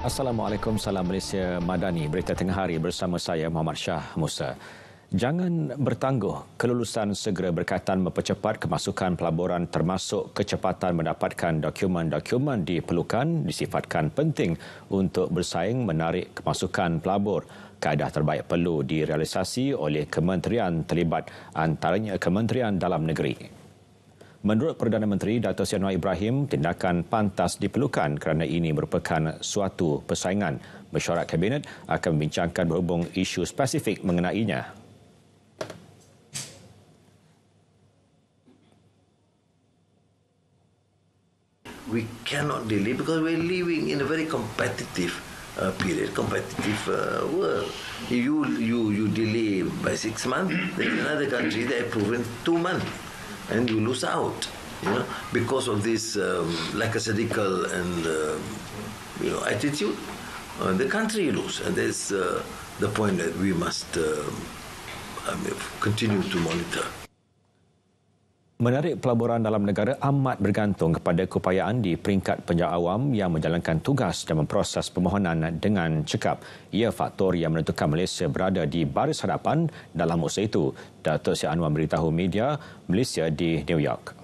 Assalamualaikum, Salam Malaysia Madani. Berita tengah hari bersama saya Muhammad Shah Musa. Jangan bertangguh. Kelulusan segera berkaitan mempercepat kemasukan pelaburan termasuk kecepatan mendapatkan dokumen-dokumen diperlukan disifatkan penting untuk bersaing menarik kemasukan pelabur. Kaedah terbaik perlu direalisasi oleh kementerian terlibat antaranya Kementerian Dalam Negeri. Menurut Perdana Menteri Dato' Sri Anwar Ibrahim, tindakan pantas diperlukan kerana ini merupakan suatu persaingan. Mesyuarat Kabinet akan membincangkan berhubung isu spesifik mengenainya. We cannot delay because we're living in a very competitive uh, period, competitive uh, world. You you you delay by six months, there's another country that proven two months. and you lose out, you know, because of this um, lackadaisical and uh, you know attitude. Uh, the country lose, and that's uh, the point that we must um, I mean, continue to monitor. Menarik pelaburan dalam negara amat bergantung kepada keupayaan di peringkat penjara awam yang menjalankan tugas dan memproses permohonan dengan cekap. Ia faktor yang menentukan Malaysia berada di baris hadapan dalam usaha itu. Datuk Syed Anwar beritahu media Malaysia di New York.